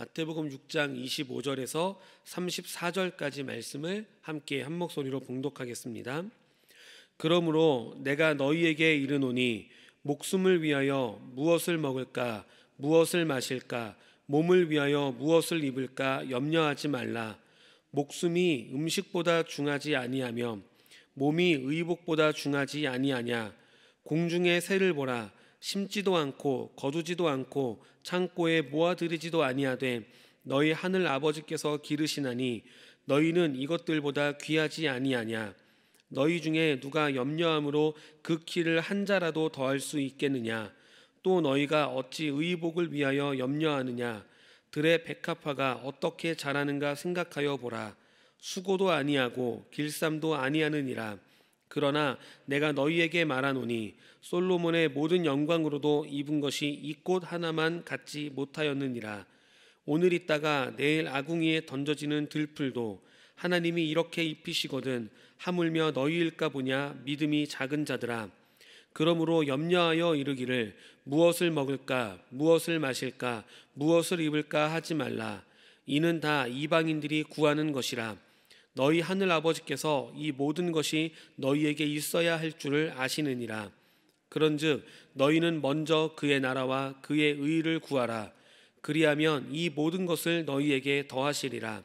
마태복음 6장 25절에서 34절까지 말씀을 함께 한 목소리로 봉독하겠습니다. 그러므로 내가 너희에게 이르노니 목숨을 위하여 무엇을 먹을까 무엇을 마실까 몸을 위하여 무엇을 입을까 염려하지 말라 목숨이 음식보다 중하지 아니하며 몸이 의복보다 중하지 아니하냐 공중의 새를 보라 심지도 않고 거두지도 않고 창고에 모아들이지도 아니하되 너희 하늘 아버지께서 기르시나니 너희는 이것들보다 귀하지 아니하냐 너희 중에 누가 염려함으로 그 키를 한 자라도 더할 수 있겠느냐 또 너희가 어찌 의복을 위하여 염려하느냐 들의 백합화가 어떻게 자라는가 생각하여 보라 수고도 아니하고 길쌈도 아니하느니라 그러나 내가 너희에게 말하노니 솔로몬의 모든 영광으로도 입은 것이 이 꽃 하나만 갖지 못하였느니라. 오늘 있다가 내일 아궁이에 던져지는 들풀도 하나님이 이렇게 입히시거든 하물며 너희일까 보냐 믿음이 작은 자들아. 그러므로 염려하여 이르기를 무엇을 먹을까 무엇을 마실까 무엇을 입을까 하지 말라. 이는 다 이방인들이 구하는 것이라. 너희 하늘 아버지께서 이 모든 것이 너희에게 있어야 할 줄을 아시느니라. 그런즉 너희는 먼저 그의 나라와 그의 의를 구하라. 그리하면 이 모든 것을 너희에게 더하시리라.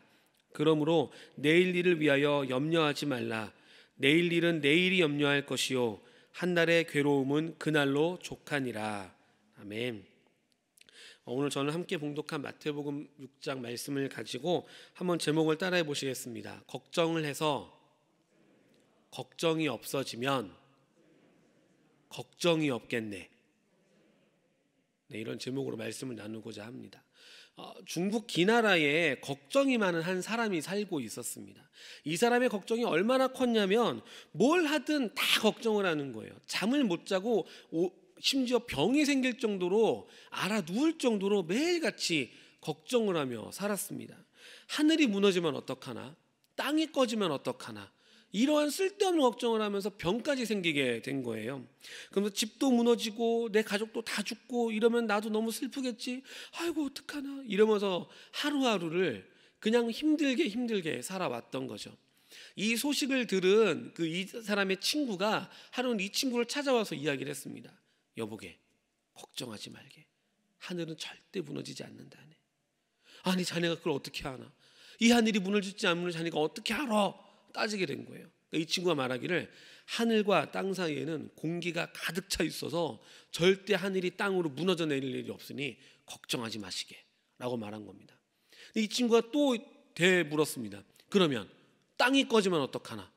그러므로 내일 일을 위하여 염려하지 말라. 내일 일은 내일이 염려할 것이요 한 날의 괴로움은 그날로 족하니라. 아멘. 어, 오늘 저는 함께 봉독한 마태복음 6장 말씀을 가지고 한번 제목을 따라해 보시겠습니다. 걱정을 해서 걱정이 없어지면 걱정이 없겠네. 네, 이런 제목으로 말씀을 나누고자 합니다. 어, 중국 기나라에 걱정이 많은 한 사람이 살고 있었습니다. 이 사람의 걱정이 얼마나 컸냐면 뭘 하든 다 걱정을 하는 거예요. 잠을 못 자고 오, 심지어 병이 생길 정도로 알아 누울 정도로 매일같이 걱정을 하며 살았습니다. 하늘이 무너지면 어떡하나? 땅이 꺼지면 어떡하나? 이러한 쓸데없는 걱정을 하면서 병까지 생기게 된 거예요. 그러면서 집도 무너지고 내 가족도 다 죽고 이러면 나도 너무 슬프겠지. 아이고 어떡하나 이러면서 하루하루를 그냥 힘들게 힘들게 살아왔던 거죠. 이 소식을 들은 그 이 사람의 친구가 하루는 이 친구를 찾아와서 이야기를 했습니다. 여보게 걱정하지 말게. 하늘은 절대 무너지지 않는다네. 아니 자네가 그걸 어떻게 아나? 이 하늘이 문을 짓지 않으면 자네가 어떻게 알아? 따지게 된 거예요. 그러니까 이 친구가 말하기를 하늘과 땅 사이에는 공기가 가득 차 있어서 절대 하늘이 땅으로 무너져 내릴 일이 없으니 걱정하지 마시게 라고 말한 겁니다. 이 친구가 또대물었습니다 그러면 땅이 꺼지면 어떡하나?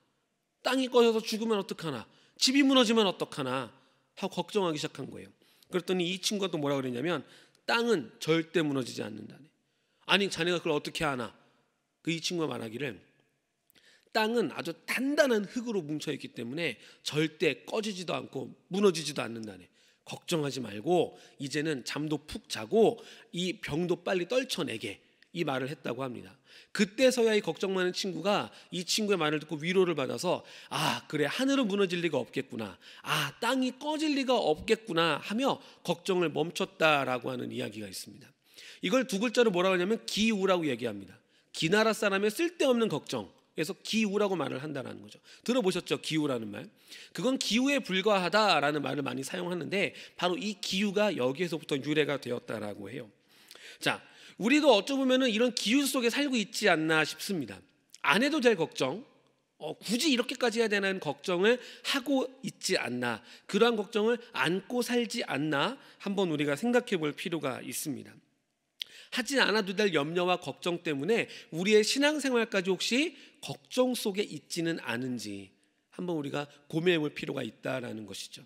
땅이 꺼져서 죽으면 어떡하나? 집이 무너지면 어떡하나? 하고 걱정하기 시작한 거예요. 그랬더니 이 친구가 또 뭐라 그랬냐면 땅은 절대 무너지지 않는다 아니 자네가 그걸 어떻게 아나? 그이 친구가 말하기를 땅은 아주 단단한 흙으로 뭉쳐 있기 때문에 절대 꺼지지도 않고 무너지지도 않는다네. 걱정하지 말고 이제는 잠도 푹 자고 이 병도 빨리 떨쳐내게 이 말을 했다고 합니다. 그때서야 이 걱정 많은 친구가 이 친구의 말을 듣고 위로를 받아서 아 그래 하늘은 무너질 리가 없겠구나 아 땅이 꺼질 리가 없겠구나 하며 걱정을 멈췄다라고 하는 이야기가 있습니다. 이걸 두 글자로 뭐라고 하냐면 기우라고 얘기합니다. 기나라 사람의 쓸데없는 걱정. 그래서 기우라고 말을 한다라는 거죠. 들어보셨죠? 기우라는 말. 그건 기우에 불과하다라는 말을 많이 사용하는데 바로 이 기우가 여기에서부터 유래가 되었다라고 해요. 자, 우리도 어쩌면 이런 기운 속에 살고 있지 않나 싶습니다. 안 해도 될 걱정, 어, 굳이 이렇게까지 해야 되는 걱정을 하고 있지 않나, 그러한 걱정을 안고 살지 않나 한번 우리가 생각해 볼 필요가 있습니다. 하지 않아도 될 염려와 걱정 때문에 우리의 신앙생활까지 혹시 걱정 속에 있지는 않은지 한번 우리가 고민해 볼 필요가 있다라는 것이죠.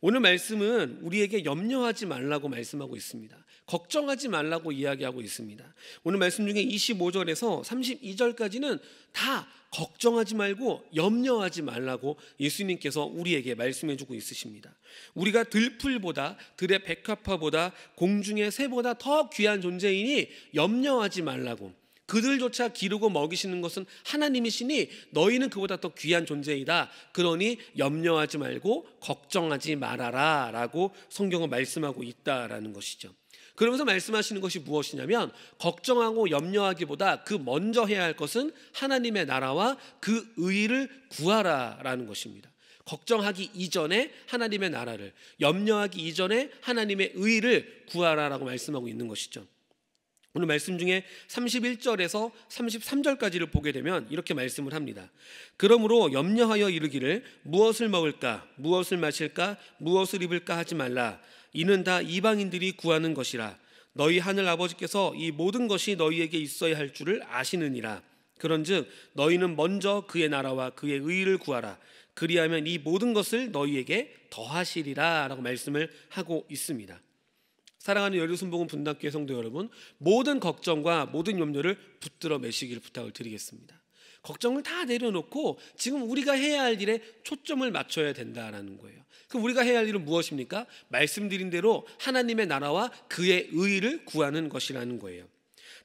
오늘 말씀은 우리에게 염려하지 말라고 말씀하고 있습니다. 걱정하지 말라고 이야기하고 있습니다. 오늘 말씀 중에 25절에서 32절까지는 다 걱정하지 말고 염려하지 말라고 예수님께서 우리에게 말씀해 주고 있으십니다. 우리가 들풀보다 들의 백합화보다 공중의 새보다 더 귀한 존재이니 염려하지 말라고 그들조차 기르고 먹이시는 것은 하나님이시니 너희는 그보다 더 귀한 존재이다. 그러니 염려하지 말고 걱정하지 말아라. 라고 성경은 말씀하고 있다라는 것이죠. 그러면서 말씀하시는 것이 무엇이냐면 걱정하고 염려하기보다 그 먼저 해야 할 것은 하나님의 나라와 그 의를 구하라라는 것입니다. 걱정하기 이전에 하나님의 나라를 염려하기 이전에 하나님의 의를 구하라라고 말씀하고 있는 것이죠. 오늘 말씀 중에 31절에서 33절까지를 보게 되면 이렇게 말씀을 합니다. 그러므로 염려하여 이르기를 무엇을 먹을까, 무엇을 마실까, 무엇을 입을까 하지 말라. 이는 다 이방인들이 구하는 것이라. 너희 하늘 아버지께서 이 모든 것이 너희에게 있어야 할 줄을 아시느니라. 그런즉 너희는 먼저 그의 나라와 그의 의를 구하라. 그리하면 이 모든 것을 너희에게 더하시리라라고 말씀을 하고 있습니다. 사랑하는 열유순복음 분당교회 성도 여러분, 모든 걱정과 모든 염려를 붙들어 매시기를 부탁을 드리겠습니다. 걱정을 다 내려놓고 지금 우리가 해야 할 일에 초점을 맞춰야 된다라는 거예요. 그럼 우리가 해야 할 일은 무엇입니까? 말씀드린 대로 하나님의 나라와 그의 의를 구하는 것이라는 거예요.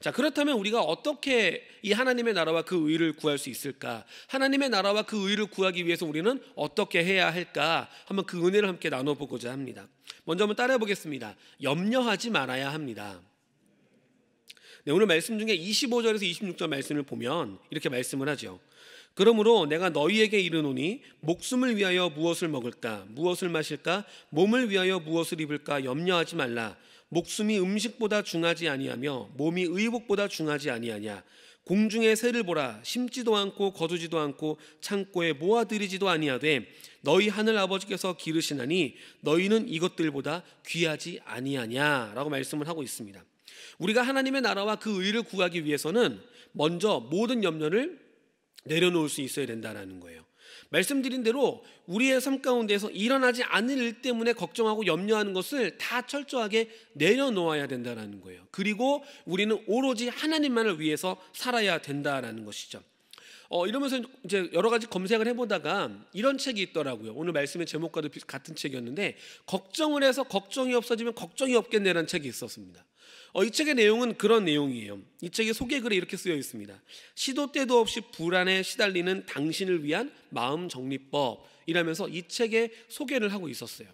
자, 그렇다면 우리가 어떻게 이 하나님의 나라와 그 의를 구할 수 있을까? 하나님의 나라와 그 의를 구하기 위해서 우리는 어떻게 해야 할까? 한번 그 은혜를 함께 나눠 보고자 합니다. 먼저 한번 따라해 보겠습니다. 염려하지 말아야 합니다. 네, 오늘 말씀 중에 25절에서 26절 말씀을 보면 이렇게 말씀을 하죠. 그러므로 내가 너희에게 이르노니 목숨을 위하여 무엇을 먹을까 무엇을 마실까 몸을 위하여 무엇을 입을까 염려하지 말라 목숨이 음식보다 중하지 아니하며 몸이 의복보다 중하지 아니하냐 공중의 새를 보라 심지도 않고 거두지도 않고 창고에 모아들이지도 아니하되 너희 하늘 아버지께서 기르시나니 너희는 이것들보다 귀하지 아니하냐라고 말씀을 하고 있습니다. 우리가 하나님의 나라와 그 의를 구하기 위해서는 먼저 모든 염려를 내려놓을 수 있어야 된다라는 거예요. 말씀드린 대로 우리의 삶 가운데서 에 일어나지 않을 일 때문에 걱정하고 염려하는 것을 다 철저하게 내려놓아야 된다라는 거예요. 그리고 우리는 오로지 하나님만을 위해서 살아야 된다라는 것이죠. 어, 이러면서 이제 여러 가지 검색을 해보다가 이런 책이 있더라고요. 오늘 말씀의 제목과도 같은 책이었는데 걱정을 해서 걱정이 없어지면 걱정이 없겠네라는 책이 있었습니다. 어, 이 책의 내용은 그런 내용이에요. 이 책의 소개글에 이렇게 쓰여 있습니다. 시도 때도 없이 불안에 시달리는 당신을 위한 마음 정리법이라면서 이 책의 소개를 하고 있었어요.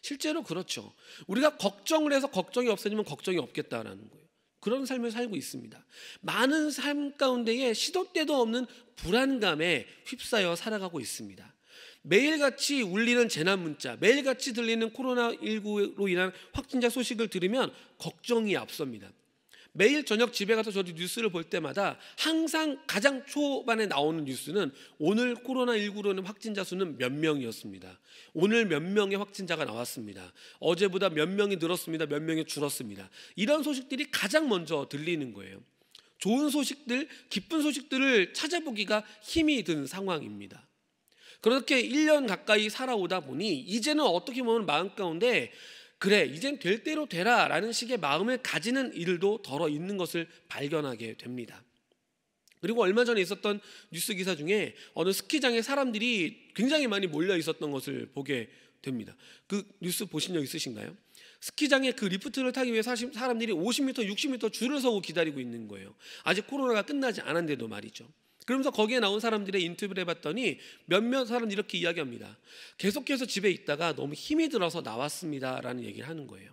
실제로 그렇죠. 우리가 걱정을 해서 걱정이 없어지면 걱정이 없겠다라는 거예요. 그런 삶을 살고 있습니다. 많은 삶 가운데에 시도 때도 없는 불안감에 휩싸여 살아가고 있습니다. 매일같이 울리는 재난 문자, 매일같이 들리는 코로나19로 인한 확진자 소식을 들으면 걱정이 앞섭니다. 매일 저녁 집에 가서 저도 뉴스를 볼 때마다 항상 가장 초반에 나오는 뉴스는 오늘 코로나19로는 확진자 수는 몇 명이었습니다. 오늘 몇 명의 확진자가 나왔습니다. 어제보다 몇 명이 늘었습니다. 몇 명이 줄었습니다. 이런 소식들이 가장 먼저 들리는 거예요. 좋은 소식들, 기쁜 소식들을 찾아보기가 힘이 든 상황입니다. 그렇게 1년 가까이 살아오다 보니 이제는 어떻게 보면 마음 가운데 그래 이젠 될 대로 되라라는 식의 마음을 가지는 일도 덜어 있는 것을 발견하게 됩니다. 그리고 얼마 전에 있었던 뉴스 기사 중에 어느 스키장에 사람들이 굉장히 많이 몰려 있었던 것을 보게 됩니다. 그 뉴스 보신 적 있으신가요? 스키장에 그 리프트를 타기 위해 사람들이 50m, 60m 줄을 서고 기다리고 있는 거예요. 아직 코로나가 끝나지 않았는데도 말이죠. 그러면서 거기에 나온 사람들의 인터뷰를 해봤더니 몇몇 사람 이렇게 이야기합니다. 계속해서 집에 있다가 너무 힘이 들어서 나왔습니다라는 얘기를 하는 거예요.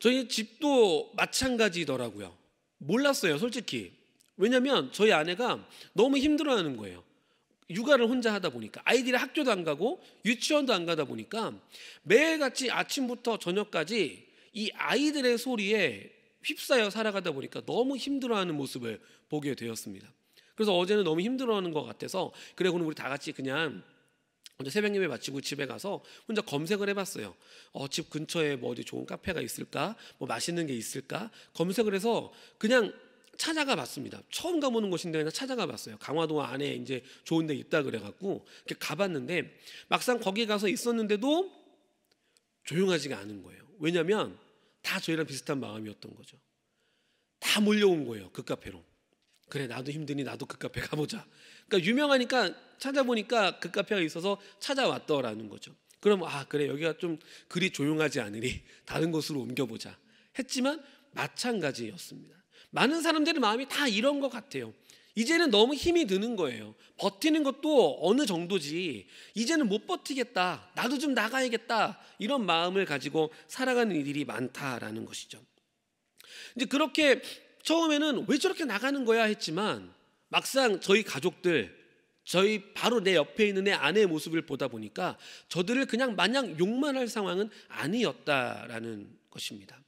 저희 집도 마찬가지더라고요. 몰랐어요, 솔직히. 왜냐면 하 저희 아내가 너무 힘들어하는 거예요. 육아를 혼자 하다 보니까 아이들이 학교도 안 가고 유치원도 안 가다 보니까 매일같이 아침부터 저녁까지 이 아이들의 소리에 휩싸여 살아가다 보니까 너무 힘들어하는 모습을 보게 되었습니다. 그래서 어제는 너무 힘들어하는 것 같아서 그래 고는 우리 다 같이 그냥 먼저 새벽 예배 마치고 집에 가서 혼자 검색을 해봤어요. 어, 집 근처에 뭐 어디 좋은 카페가 있을까? 뭐 맛있는 게 있을까? 검색을 해서 그냥 찾아가 봤습니다. 처음 가보는 곳인데 그냥 찾아가 봤어요. 강화도 안에 이제 좋은 데 있다 그래갖고 이렇게 가봤는데 막상 거기 가서 있었는데도 조용하지가 않은 거예요. 왜냐하면 다 저희랑 비슷한 마음이었던 거죠. 다 몰려온 거예요. 그 카페로. 그래 나도 힘드니 나도 그 카페 가보자. 그러니까 유명하니까 찾아보니까 그 카페가 있어서 찾아왔더라는 거죠. 그럼 아 그래 여기가 좀 그리 조용하지 않으니 다른 곳으로 옮겨보자 했지만 마찬가지였습니다. 많은 사람들의 마음이 다 이런 것 같아요. 이제는 너무 힘이 드는 거예요. 버티는 것도 어느 정도지. 이제는 못 버티겠다. 나도 좀 나가야겠다. 이런 마음을 가지고 살아가는 이들이 많다라는 것이죠. 이제 그렇게 처음에는 왜 저렇게 나가는 거야 했지만 막상 저희 가족들 저희 바로 내 옆에 있는 내 아내의 모습을 보다 보니까 저들을 그냥 마냥 욕만 할 상황은 아니었다라는 것입니다.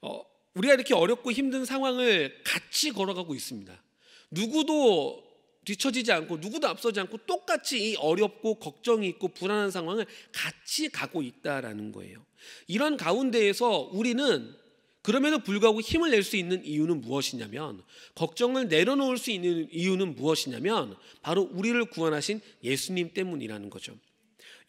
어, 우리가 이렇게 어렵고 힘든 상황을 같이 걸어가고 있습니다. 누구도 뒤처지지 않고 누구도 앞서지 않고 똑같이 이 어렵고 걱정이 있고 불안한 상황을 같이 가고 있다라는 거예요. 이런 가운데에서 우리는 그럼에도 불구하고 힘을 낼 수 있는 이유는 무엇이냐면 걱정을 내려놓을 수 있는 이유는 무엇이냐면 바로 우리를 구원하신 예수님 때문이라는 거죠.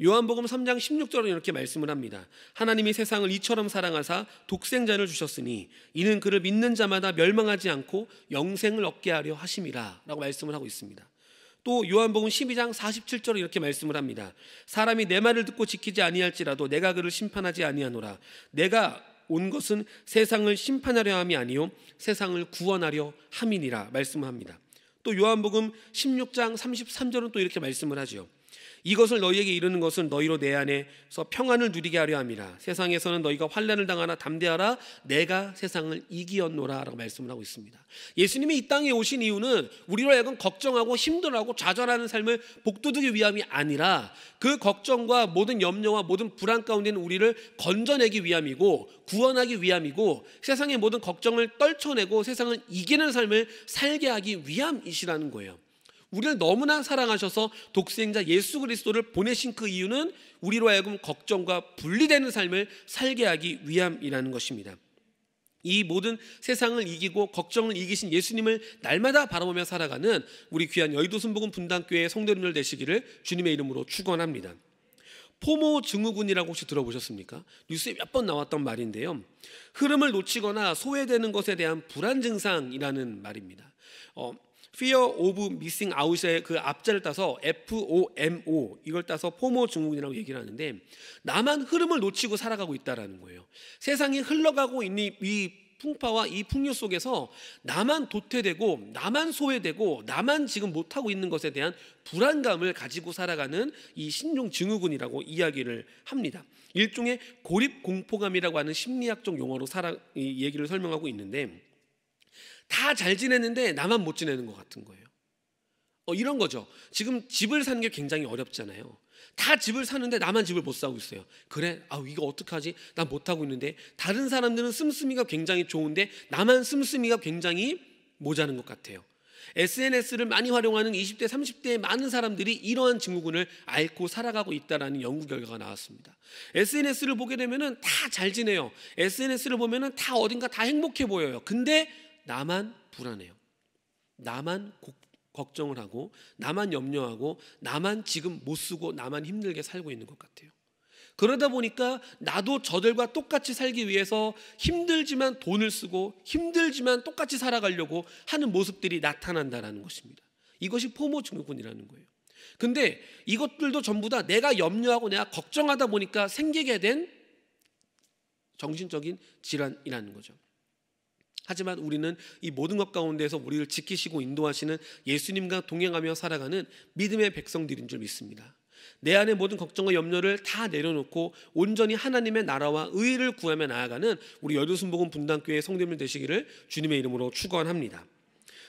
요한복음 3장 16절은 이렇게 말씀을 합니다. 하나님이 세상을 이처럼 사랑하사 독생자를 주셨으니 이는 그를 믿는 자마다 멸망하지 않고 영생을 얻게 하려 하심이라라고 말씀을 하고 있습니다. 또 요한복음 12장 47절은 이렇게 말씀을 합니다. 사람이 내 말을 듣고 지키지 아니할지라도 내가 그를 심판하지 아니하노라. 내가 온 것은 세상을 심판하려 함이 아니요 세상을 구원하려 함이니라 말씀합니다. 또 요한복음 16장 33절은 또 이렇게 말씀을 하지 이것을 너희에게 이르는 것은 너희로 내 안에서 평안을 누리게 하려 함이라. 세상에서는 너희가 환란을 당하나 담대하라. 내가 세상을 이기었노라라고 말씀을 하고 있습니다. 예수님이 이 땅에 오신 이유는 우리로 하여금 걱정하고 힘들하고 좌절하는 삶을 복도우기 위함이 아니라 그 걱정과 모든 염려와 모든 불안 가운데 있는 우리를 건져내기 위함이고 구원하기 위함이고 세상의 모든 걱정을 떨쳐내고 세상을 이기는 삶을 살게 하기 위함이시라는 거예요. 우리를 너무나 사랑하셔서 독생자 예수 그리스도를 보내신 그 이유는 우리로 하여금 걱정과 분리되는 삶을 살게 하기 위함이라는 것입니다. 이 모든 세상을 이기고 걱정을 이기신 예수님을 날마다 바라보며 살아가는 우리 귀한 여의도 순복음 분당교회 성도님들 되시기를 주님의 이름으로 축원합니다. 포모 증후군이라고 혹시 들어보셨습니까? 뉴스에 몇 번 나왔던 말인데요. 흐름을 놓치거나 소외되는 것에 대한 불안 증상이라는 말입니다. 어, Fear of Missing Out의 그 앞자를 따서 FOMO 이걸 따서 포모 증후군이라고 얘기를 하는데 나만 흐름을 놓치고 살아가고 있다라는 거예요. 세상이 흘러가고 있는 이 풍파와 이풍류 속에서 나만 도태되고 나만 소외되고 나만 지금 못하고 있는 것에 대한 불안감을 가지고 살아가는 이 신종 증후군이라고 이야기를 합니다. 일종의 고립 공포감이라고 하는 심리학적 용어로 살아, 이 얘기를 설명하고 있는데 다잘 지내는데 나만 못 지내는 것 같은 거예요. 어, 이런 거죠. 지금 집을 사는 게 굉장히 어렵잖아요. 다 집을 사는데 나만 집을 못 사고 있어요. 그래, 아 이거 어떡하지? 난 못 하고 있는데 다른 사람들은 씀씀이가 굉장히 좋은데 나만 씀씀이가 굉장히 모자는 것 같아요. SNS를 많이 활용하는 20대, 30대의 많은 사람들이 이러한 증후군을 앓고 살아가고 있다라는 연구 결과가 나왔습니다. SNS를 보게 되면다 잘 지내요. SNS를 보면다 어딘가 다 행복해 보여요. 근데 나만 불안해요. 나만 걱정을 하고 나만 염려하고 나만 지금 못 쓰고 나만 힘들게 살고 있는 것 같아요. 그러다 보니까 나도 저들과 똑같이 살기 위해서 힘들지만 돈을 쓰고 힘들지만 똑같이 살아가려고 하는 모습들이 나타난다라는 것입니다. 이것이 포모 증후군이라는 거예요. 근데 이것들도 전부 다 내가 염려하고 내가 걱정하다 보니까 생기게 된 정신적인 질환이라는 거죠. 하지만 우리는 이 모든 것 가운데서 우리를 지키시고 인도하시는 예수님과 동행하며 살아가는 믿음의 백성들인 줄 믿습니다. 내안에 모든 걱정과 염려를 다 내려놓고 온전히 하나님의 나라와 의를 구하며 나아가는 우리 여두순복음 분당교회 성대님 되시기를 주님의 이름으로 축원합니다.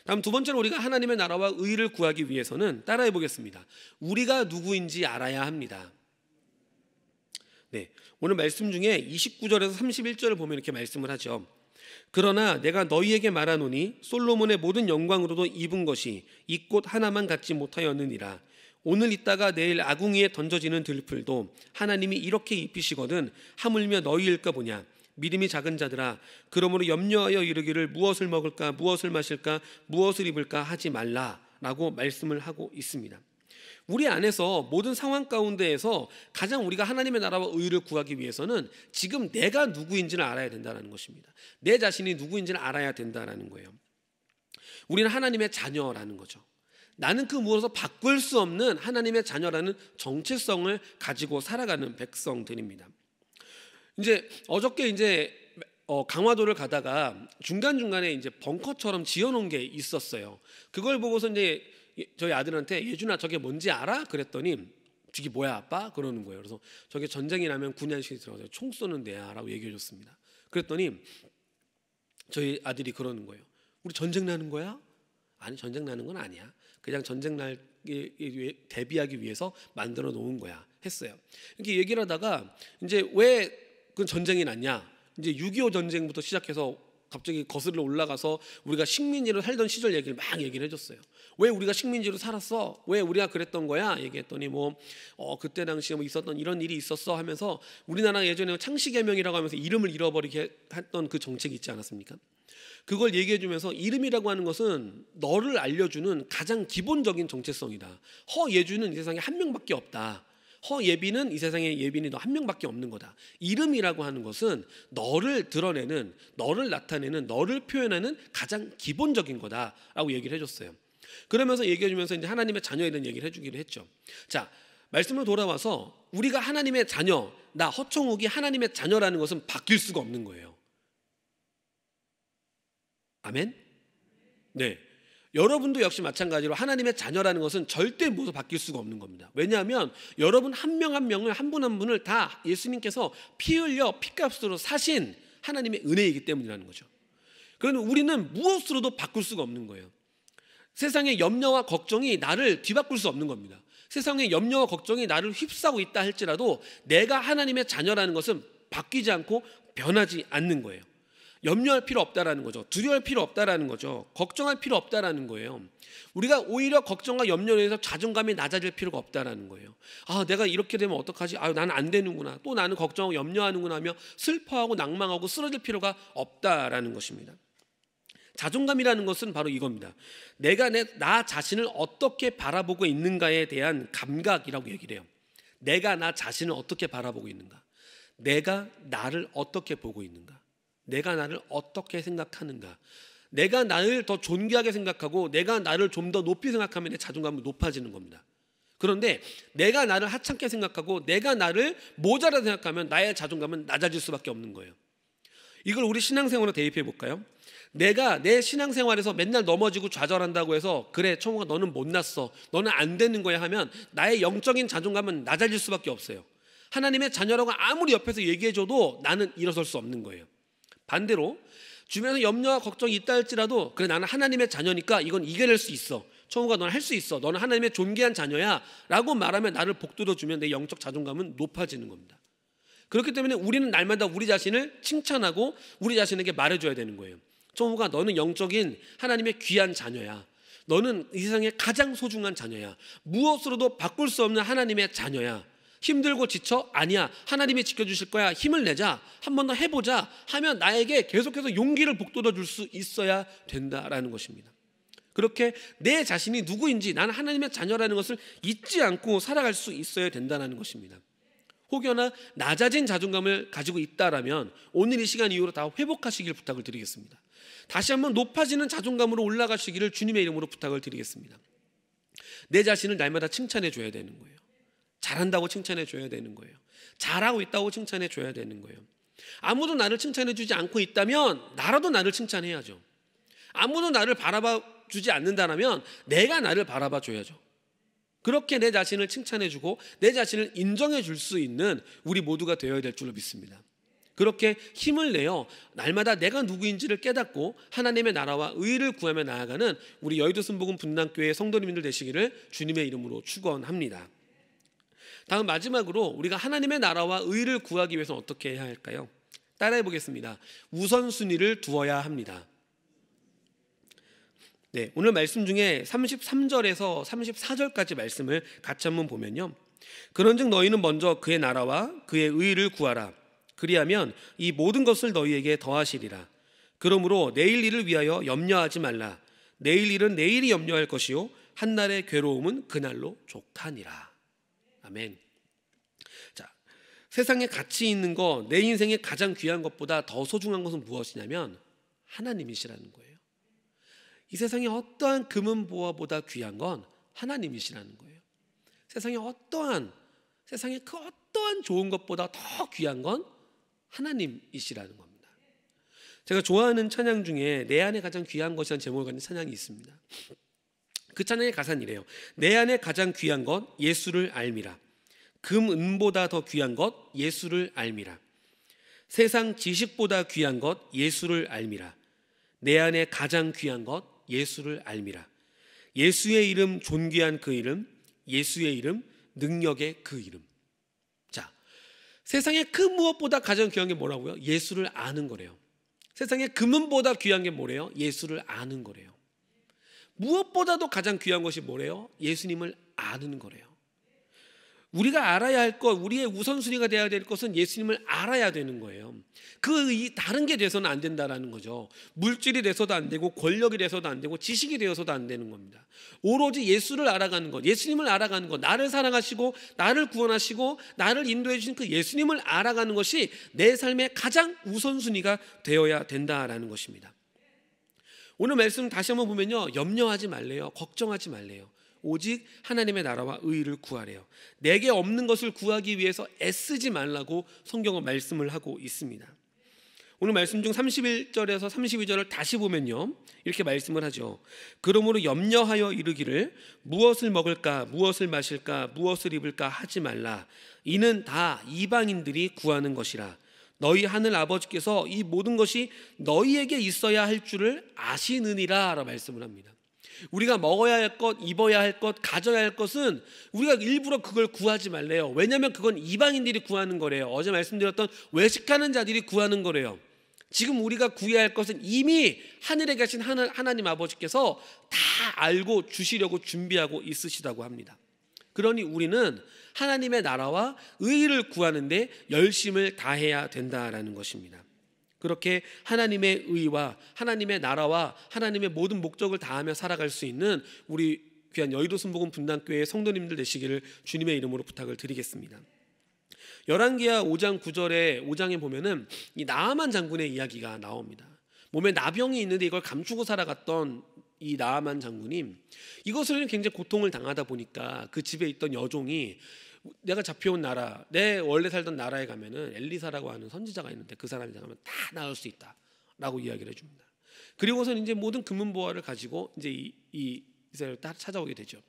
다음 두 번째로 우리가 하나님의 나라와 의를 구하기 위해서는 따라해 보겠습니다. 우리가 누구인지 알아야 합니다. 네. 오늘 말씀 중에 29절에서 31절을 보면 이렇게 말씀을 하죠. 그러나 내가 너희에게 말하노니 솔로몬의 모든 영광으로도 입은 것이 이 꽃 하나만 갖지 못하였느니라. 오늘 있다가 내일 아궁이에 던져지는 들풀도 하나님이 이렇게 입히시거든 하물며 너희일까 보냐. 믿음이 작은 자들아 그러므로 염려하여 이르기를 무엇을 먹을까 무엇을 마실까 무엇을 입을까 하지 말라라고 말씀을 하고 있습니다. 우리 안에서 모든 상황 가운데에서 가장 우리가 하나님의 나라와 의를 구하기 위해서는 지금 내가 누구인지를 알아야 된다는 것입니다. 내 자신이 누구인지를 알아야 된다는 거예요. 우리는 하나님의 자녀라는 거죠. 나는 그무엇으 바꿀 수 없는 하나님의 자녀라는 정체성을 가지고 살아가는 백성들입니다. 이제 어저께 이제 어, 강화도를 가다가 중간 중간에 이제 벙커처럼 지어놓은 게 있었어요. 그걸 보고서 이제 예, 저희 아들한테 예준아 저게 뭔지 알아? 그랬더니 저게 뭐야 아빠? 그러는 거예요. 그래서 저게 전쟁이라면 군양식이 들어가서 총 쏘는 데야라고 얘기해 줬습니다. 그랬더니 저희 아들이 그러는 거예요. 우리 전쟁 나는 거야? 아니 전쟁 나는 건 아니야. 그냥 전쟁 날 대비하기 위해서 만들어 놓은 거야 했어요. 이렇게 얘기를 하다가 이제 왜 그 전쟁이 났냐? 이제 6.25 전쟁부터 시작해서 갑자기 거슬러 올라가서 우리가 식민지로 살던 시절 얘기를 막 얘기를 해줬어요. 왜 우리가 식민지로 살았어? 왜 우리가 그랬던 거야? 얘기했더니 뭐 어, 그때 당시에 뭐 있었던 이런 일이 있었어 하면서 우리나라 예전에 창씨개명이라고 하면서 이름을 잃어버리게 했던 그 정책이 있지 않았습니까? 그걸 얘기해 주면서 이름이라고 하는 것은 너를 알려주는 가장 기본적인 정체성이다. 허예주는 이 세상에 한 명밖에 없다. 허예비는 이 세상에 예비는 너 한 명밖에 없는 거다. 이름이라고 하는 것은 너를 드러내는, 너를 나타내는, 너를 표현하는 가장 기본적인 거다라고 얘기를 해줬어요. 그러면서 얘기해주면서 이제 하나님의 자녀에 대한 얘기를 해주기로 했죠. 자, 말씀으로 돌아와서 우리가 하나님의 자녀, 나 허청욱이 하나님의 자녀라는 것은 바뀔 수가 없는 거예요. 아멘? 네. 여러분도 역시 마찬가지로 하나님의 자녀라는 것은 절대 모두 바뀔 수가 없는 겁니다. 왜냐하면 여러분 한 명 한 명을 한 분한 한 분을 다 예수님께서 피 흘려 피값으로 사신 하나님의 은혜이기 때문이라는 거죠. 그런데 우리는 무엇으로도 바꿀 수가 없는 거예요. 세상의 염려와 걱정이 나를 뒤바꿀 수 없는 겁니다. 세상의 염려와 걱정이 나를 휩싸고 있다 할지라도 내가 하나님의 자녀라는 것은 바뀌지 않고 변하지 않는 거예요. 염려할 필요 없다라는 거죠. 두려울 필요 없다라는 거죠. 걱정할 필요 없다라는 거예요. 우리가 오히려 걱정과 염려로 해서 자존감이 낮아질 필요가 없다라는 거예요. 아, 내가 이렇게 되면 어떡하지? 아, 나는 안 되는구나. 또 나는 걱정하고 염려하는구나 하며 슬퍼하고 낭망하고 쓰러질 필요가 없다라는 것입니다. 자존감이라는 것은 바로 이겁니다. 내가 내, 나 자신을 어떻게 바라보고 있는가에 대한 감각이라고 얘기를 해요. 내가 나 자신을 어떻게 바라보고 있는가? 내가 나를 어떻게 보고 있는가? 내가 나를 어떻게 생각하는가. 내가 나를 더 존귀하게 생각하고 내가 나를 좀 더 높이 생각하면 내 자존감이 높아지는 겁니다. 그런데 내가 나를 하찮게 생각하고 내가 나를 모자라 생각하면 나의 자존감은 낮아질 수밖에 없는 거예요. 이걸 우리 신앙생활로 대입해 볼까요? 내가 내 신앙생활에서 맨날 넘어지고 좌절한다고 해서 그래 청호가 너는 못났어 너는 안 되는 거야 하면 나의 영적인 자존감은 낮아질 수밖에 없어요 하나님의 자녀라고 아무리 옆에서 얘기해줘도 나는 일어설 수 없는 거예요 반대로 주변에서 염려와 걱정이 있다 할지라도 그래 나는 하나님의 자녀니까 이건 이겨낼 수 있어. 청우가 넌 할 수 있어. 너는 하나님의 존귀한 자녀야라고 말하면 나를 복도로 주면 내 영적 자존감은 높아지는 겁니다. 그렇기 때문에 우리는 날마다 우리 자신을 칭찬하고 우리 자신에게 말해줘야 되는 거예요. 청우가 너는 영적인 하나님의 귀한 자녀야. 너는 이 세상에 가장 소중한 자녀야. 무엇으로도 바꿀 수 없는 하나님의 자녀야. 힘들고 지쳐? 아니야. 하나님이 지켜주실 거야. 힘을 내자. 한 번 더 해보자. 하면 나에게 계속해서 용기를 북돋아 줄 수 있어야 된다라는 것입니다. 그렇게 내 자신이 누구인지 나는 하나님의 자녀라는 것을 잊지 않고 살아갈 수 있어야 된다는 것입니다. 혹여나 낮아진 자존감을 가지고 있다라면 오늘 이 시간 이후로 다 회복하시길 부탁을 드리겠습니다. 다시 한번 높아지는 자존감으로 올라가시기를 주님의 이름으로 부탁을 드리겠습니다. 내 자신을 날마다 칭찬해 줘야 되는 거예요. 잘한다고 칭찬해 줘야 되는 거예요. 잘하고 있다고 칭찬해 줘야 되는 거예요. 아무도 나를 칭찬해 주지 않고 있다면 나라도 나를 칭찬해야죠. 아무도 나를 바라봐 주지 않는다면 내가 나를 바라봐 줘야죠. 그렇게 내 자신을 칭찬해 주고 내 자신을 인정해 줄 수 있는 우리 모두가 되어야 될 줄로 믿습니다. 그렇게 힘을 내어 날마다 내가 누구인지를 깨닫고 하나님의 나라와 의를 구하며 나아가는 우리 여의도 순복음 분당교회 성도님들 되시기를 주님의 이름으로 축원합니다. 다음 마지막으로 우리가 하나님의 나라와 의를 구하기 위해서 어떻게 해야 할까요? 따라해 보겠습니다. 우선순위를 두어야 합니다. 네, 오늘 말씀 중에 33절에서 34절까지 말씀을 같이 한번 보면요. 그런즉 너희는 먼저 그의 나라와 그의 의를 구하라. 그리하면 이 모든 것을 너희에게 더하시리라. 그러므로 내일 일을 위하여 염려하지 말라. 내일 일은 내일이 염려할 것이요 한 날의 괴로움은 그날로 족하니라. 아멘. 자, 세상에 가치 있는 거, 내 인생에 가장 귀한 것보다 더 소중한 것은 무엇이냐면 하나님이시라는 거예요. 이 세상에 어떠한 금은 보화보다 귀한 건 하나님이시라는 거예요. 세상에 어떠한 세상에 그 어떠한 좋은 것보다 더 귀한 건 하나님이시라는 겁니다. 제가 좋아하는 찬양 중에 내 안에 가장 귀한 것이라는 제목을 가진 찬양이 있습니다. 그 찬양의 가사는 이래요. 내 안에 가장 귀한 것 예수를 알미라. 금 은보다 더 귀한 것 예수를 알미라. 세상 지식보다 귀한 것 예수를 알미라. 내 안에 가장 귀한 것 예수를 알미라. 예수의 이름 존귀한 그 이름, 예수의 이름 능력의 그 이름. 자, 세상에 그 무엇보다 가장 귀한 게 뭐라고요? 예수를 아는 거래요. 세상에 금은보다 귀한 게 뭐래요? 예수를 아는 거래요. 무엇보다도 가장 귀한 것이 뭐래요? 예수님을 아는 거래요. 우리가 알아야 할 것, 우리의 우선순위가 되어야 될 것은 예수님을 알아야 되는 거예요. 그 다른 게 돼서는 안 된다라는 거죠. 물질이 돼서도 안 되고 권력이 돼서도 안 되고 지식이 되어서도 안 되는 겁니다. 오로지 예수를 알아가는 것, 예수님을 알아가는 것, 나를 사랑하시고 나를 구원하시고 나를 인도해 주신 그 예수님을 알아가는 것이 내 삶의 가장 우선순위가 되어야 된다라는 것입니다. 오늘 말씀 다시 한번 보면요. 염려하지 말래요. 걱정하지 말래요. 오직 하나님의 나라와 의를 구하래요. 내게 없는 것을 구하기 위해서 애쓰지 말라고 성경은 말씀을 하고 있습니다. 오늘 말씀 중 31절에서 32절을 다시 보면요. 이렇게 말씀을 하죠. 그러므로 염려하여 이르기를 무엇을 먹을까, 무엇을 마실까, 무엇을 입을까 하지 말라. 이는 다 이방인들이 구하는 것이라. 너희 하늘 아버지께서 이 모든 것이 너희에게 있어야 할 줄을 아시느니라라 고 말씀을 합니다. 우리가 먹어야 할 것, 입어야 할 것, 가져야 할 것은 우리가 일부러 그걸 구하지 말래요. 왜냐하면 그건 이방인들이 구하는 거래요. 어제 말씀드렸던 외식하는 자들이 구하는 거래요. 지금 우리가 구해야 할 것은 이미 하늘에 계신 하나님 아버지께서 다 알고 주시려고 준비하고 있으시다고 합니다. 그러니 우리는 하나님의 나라와 의를 구하는데 열심을 다해야 된다라는 것입니다. 그렇게 하나님의 의와 하나님의 나라와 하나님의 모든 목적을 다하며 살아갈 수 있는 우리 귀한 여의도 순복음 분당교회 성도님들 되시기를 주님의 이름으로 부탁을 드리겠습니다. 열왕기하 5장 9절에 5장에 보면은 이 나아만 장군의 이야기가 나옵니다. 몸에 나병이 있는데 이걸 감추고 살아갔던 이 나아만 장군님 이것을 굉장히 고통을 당하다 보니까 그 집에 있던 여종이 내가 잡혀온 나라 내 원래 살던 나라에 가면은 엘리사라고 하는 선지자가 있는데 그 사람이 가면 다 나을 수 있다라고 이야기를 해줍니다. 그리고선 이제 모든 금은 보화를 가지고 이제 이, 이 이스라엘 딱 찾아오게 되죠.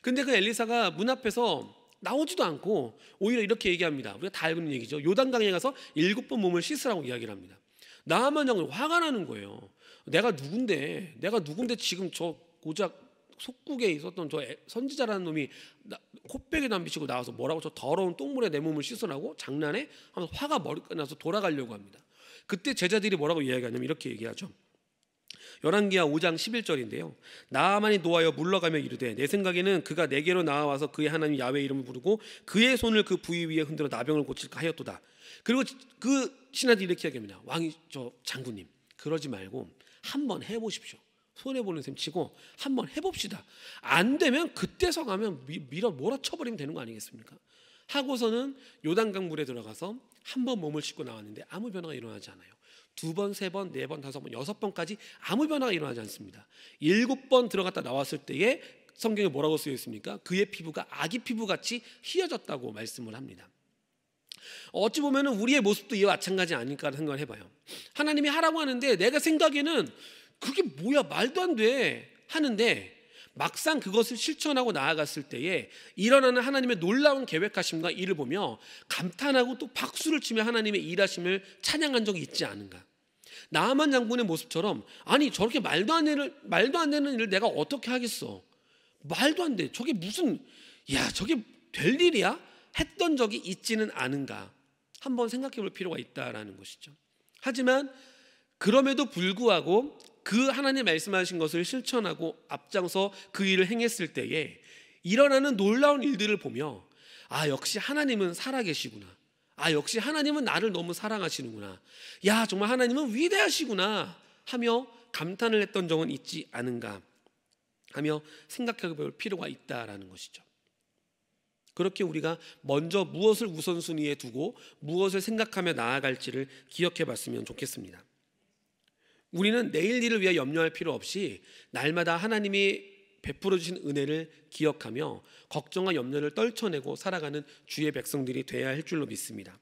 근데 그 엘리사가 문 앞에서 나오지도 않고 오히려 이렇게 얘기합니다. 우리가 다 알고 있는 얘기죠. 요단강에 가서 일곱 번 몸을 씻으라고 이야기를 합니다. 나만 아 장군 화가 나는 거예요. 내가 누군데 내가 누군데 지금 저 고작 속국에 있었던 저 선지자라는 놈이 나, 코빼기 남비치고 나와서 뭐라고 저 더러운 똥물에 내 몸을 씻어나고 장난해 하면서 화가 머리끝 나서 돌아가려고 합니다. 그때 제자들이 뭐라고 이야기하냐면 이렇게 얘기하죠. 열왕기하 5장 11절인데요. 나만이 노하여 물러가며 이르되 내 생각에는 그가 내게로 나와서 그의 하나님 야외 이름을 부르고 그의 손을 그 부위 위에 흔들어 나병을 고칠까 하였도다. 그리고 그 신하들이 이렇게 이야기합니다. 왕이 저 장군님 그러지 말고 한번 해보십시오. 손해보는 셈 치고 한 번 해봅시다. 안 되면 그때 서가면 밀어 몰아쳐버리면 되는 거 아니겠습니까? 하고서는 요단강 물에 들어가서 한번 몸을 씻고 나왔는데 아무 변화가 일어나지 않아요. 두 번, 세 번, 네 번, 다섯 번, 여섯 번까지 아무 변화가 일어나지 않습니다. 일곱 번 들어갔다 나왔을 때에 성경에 뭐라고 쓰여 있습니까? 그의 피부가 아기 피부같이 휘어졌다고 말씀을 합니다. 어찌 보면 우리의 모습도 이와 마찬가지 아닐까 생각을 해봐요. 하나님이 하라고 하는데 내가 생각에는 그게 뭐야 말도 안 돼 하는데 막상 그것을 실천하고 나아갔을 때에 일어나는 하나님의 놀라운 계획하심과 일을 보며 감탄하고 또 박수를 치며 하나님의 일하심을 찬양한 적이 있지 않은가. 나만 장군의 모습처럼 아니 저렇게 말도 안 되는 말도 안 되는 일을 내가 어떻게 하겠어? 말도 안 돼. 저게 무슨 야 저게 될 일이야? 했던 적이 있지는 않은가 한번 생각해 볼 필요가 있다라는 것이죠. 하지만 그럼에도 불구하고 그 하나님 말씀하신 것을 실천하고 앞장서 그 일을 행했을 때에 일어나는 놀라운 일들을 보며 아 역시 하나님은 살아계시구나. 아 역시 하나님은 나를 너무 사랑하시는구나. 야 정말 하나님은 위대하시구나 하며 감탄을 했던 적은 있지 않은가 하며 생각해 볼 필요가 있다라는 것이죠. 그렇게 우리가 먼저 무엇을 우선순위에 두고 무엇을 생각하며 나아갈지를 기억해 봤으면 좋겠습니다. 우리는 내일 일을 위해 염려할 필요 없이 날마다 하나님이 베풀어 주신 은혜를 기억하며 걱정과 염려를 떨쳐내고 살아가는 주의 백성들이 되어야 할 줄로 믿습니다.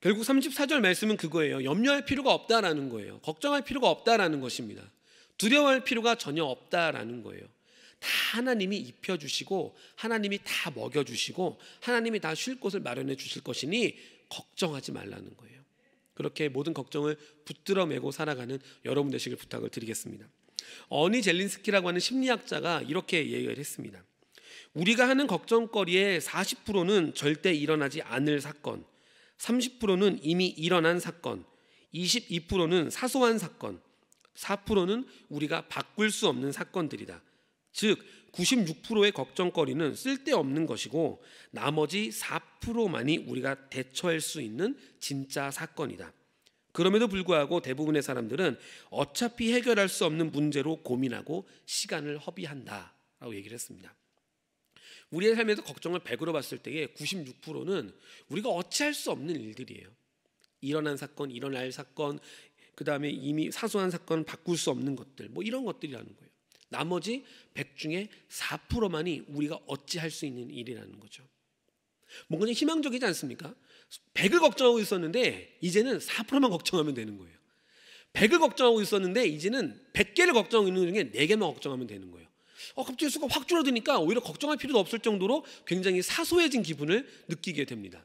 결국 34절 말씀은 그거예요. 염려할 필요가 없다라는 거예요. 걱정할 필요가 없다라는 것입니다. 두려워할 필요가 전혀 없다라는 거예요. 다 하나님이 입혀주시고 하나님이 다 먹여주시고 하나님이 다 쉴 곳을 마련해 주실 것이니 걱정하지 말라는 거예요. 그렇게 모든 걱정을 붙들어 매고 살아가는 여러분 되시길 부탁을 드리겠습니다. 어니 젤린스키라고 하는 심리학자가 이렇게 얘기를 했습니다. 우리가 하는 걱정거리의 40%는 절대 일어나지 않을 사건, 30%는 이미 일어난 사건, 22%는 사소한 사건, 4%는 우리가 바꿀 수 없는 사건들이다. 즉 96%의 걱정거리는 쓸데없는 것이고 나머지 4%만이 우리가 대처할 수 있는 진짜 사건이다. 그럼에도 불구하고 대부분의 사람들은 어차피 해결할 수 없는 문제로 고민하고 시간을 허비한다라고 얘기를 했습니다. 우리의 삶에서 걱정을 100으로 봤을 때에 96%는 우리가 어찌할 수 없는 일들이에요. 일어난 사건, 일어날 사건, 그 다음에 이미 사소한 사건 바꿀 수 없는 것들, 뭐 이런 것들이라는 거예요. 나머지 100 중에 4%만이 우리가 어찌할 수 있는 일이라는 거죠. 뭔가 좀 희망적이지 않습니까? 100을 걱정하고 있었는데 이제는 4%만 걱정하면 되는 거예요. 100을 걱정하고 있었는데 이제는 100개를 걱정하고 있는 중에 4개만 걱정하면 되는 거예요. 어, 갑자기 수가 확 줄어드니까 오히려 걱정할 필요도 없을 정도로 굉장히 사소해진 기분을 느끼게 됩니다.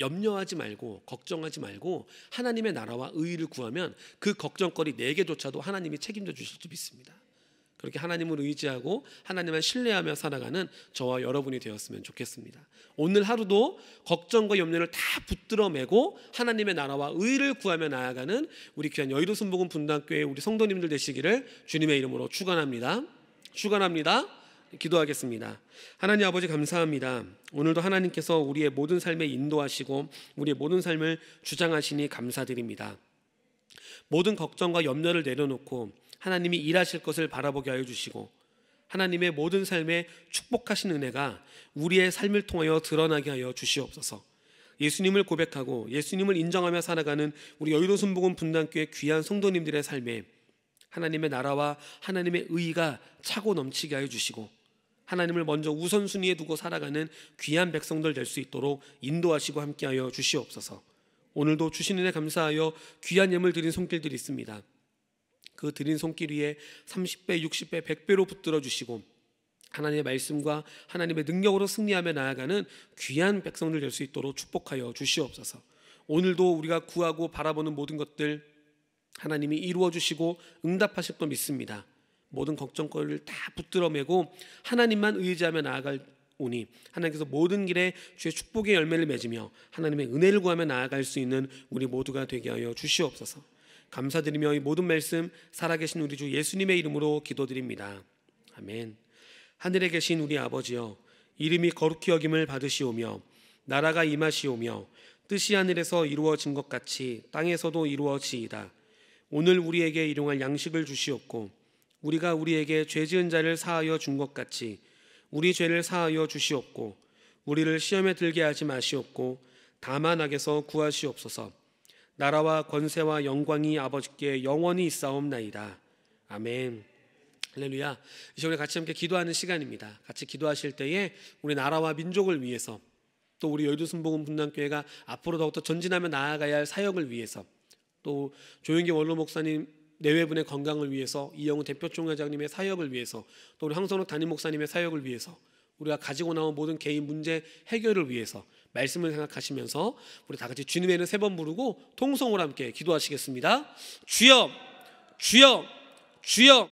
염려하지 말고 걱정하지 말고 하나님의 나라와 의를 구하면 그 걱정거리 4개조차도 하나님이 책임져 주실 줄 믿습니다. 그렇게 하나님을 의지하고 하나님을 신뢰하며 살아가는 저와 여러분이 되었으면 좋겠습니다. 오늘 하루도 걱정과 염려를 다 붙들어매고 하나님의 나라와 의를 구하며 나아가는 우리 귀한 여의도 순복음 분당교회 우리 성도님들 되시기를 주님의 이름으로 축원합니다. 축원합니다. 기도하겠습니다. 하나님 아버지 감사합니다. 오늘도 하나님께서 우리의 모든 삶에 인도하시고 우리의 모든 삶을 주장하시니 감사드립니다. 모든 걱정과 염려를 내려놓고 하나님이 일하실 것을 바라보게 하여 주시고 하나님의 모든 삶에 축복하신 은혜가 우리의 삶을 통하여 드러나게 하여 주시옵소서. 예수님을 고백하고 예수님을 인정하며 살아가는 우리 여의도 순복음 분당교회 귀한 성도님들의 삶에 하나님의 나라와 하나님의 의가 차고 넘치게 하여 주시고 하나님을 먼저 우선순위에 두고 살아가는 귀한 백성들 될 수 있도록 인도하시고 함께하여 주시옵소서. 오늘도 주신 은혜 감사하여 귀한 예물 드린 손길들이 있습니다. 그 드린 손길 위에 30배, 60배, 100배로 붙들어 주시고 하나님의 말씀과 하나님의 능력으로 승리하며 나아가는 귀한 백성들 될 수 있도록 축복하여 주시옵소서. 오늘도 우리가 구하고 바라보는 모든 것들 하나님이 이루어 주시고 응답하실 것 믿습니다. 모든 걱정거리를 다 붙들어 매고 하나님만 의지하며 나아갈 오니 하나님께서 모든 길에 주의 축복의 열매를 맺으며 하나님의 은혜를 구하며 나아갈 수 있는 우리 모두가 되게 하여 주시옵소서. 감사드리며 이 모든 말씀 살아계신 우리 주 예수님의 이름으로 기도드립니다. 아멘. 하늘에 계신 우리 아버지여 이름이 거룩히 여김을 받으시오며 나라가 임하시오며 뜻이 하늘에서 이루어진 것 같이 땅에서도 이루어지이다. 오늘 우리에게 일용할 양식을 주시옵고 우리가 우리에게 죄 지은 자를 사하여 준 것 같이 우리 죄를 사하여 주시옵고 우리를 시험에 들게 하지 마시옵고 다만 악에서 구하시옵소서. 나라와 권세와 영광이 아버지께 영원히 있사옵나이다. 아멘. 할렐루야. 이제 우리 같이 함께 기도하는 시간입니다. 같이 기도하실 때에 우리 나라와 민족을 위해서 또 우리 여의도순복음 분당교회가 앞으로 더욱더 전진하며 나아가야 할 사역을 위해서 또 조영기 원로 목사님 내외분의 건강을 위해서 이영우 대표총회장님의 사역을 위해서 또 우리 황선욱 담임 목사님의 사역을 위해서 우리가 가지고 나온 모든 개인 문제 해결을 위해서 말씀을 생각하시면서 우리 다 같이 주님의 이름 세번 부르고 통성으로 함께 기도하시겠습니다. 주여, 주여, 주여.